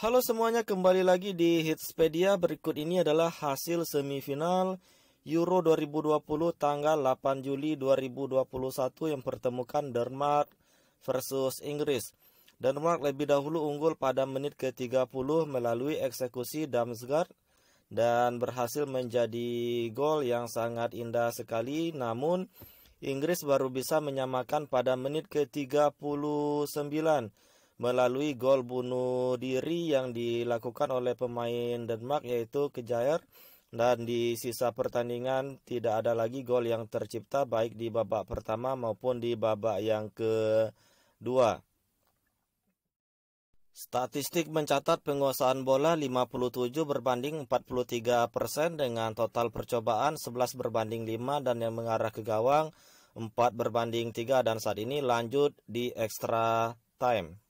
Halo semuanya, kembali lagi di Hitspedia. Berikut ini adalah hasil semifinal Euro 2020 tanggal 8 Juli 2021 yang pertemukan Denmark versus Inggris. Denmark lebih dahulu unggul pada menit ke-30 melalui eksekusi Damsgaard dan berhasil menjadi gol yang sangat indah sekali. Namun Inggris baru bisa menyamakan pada menit ke-39 melalui gol bunuh diri yang dilakukan oleh pemain Denmark yaitu Kejair dan di sisa pertandingan tidak ada lagi gol yang tercipta baik di babak pertama maupun di babak yang kedua. Statistik mencatat penguasaan bola 57 berbanding 43 persen dengan total percobaan 11 berbanding 5 dan yang mengarah ke gawang 4 berbanding 3 dan saat ini lanjut di extra time.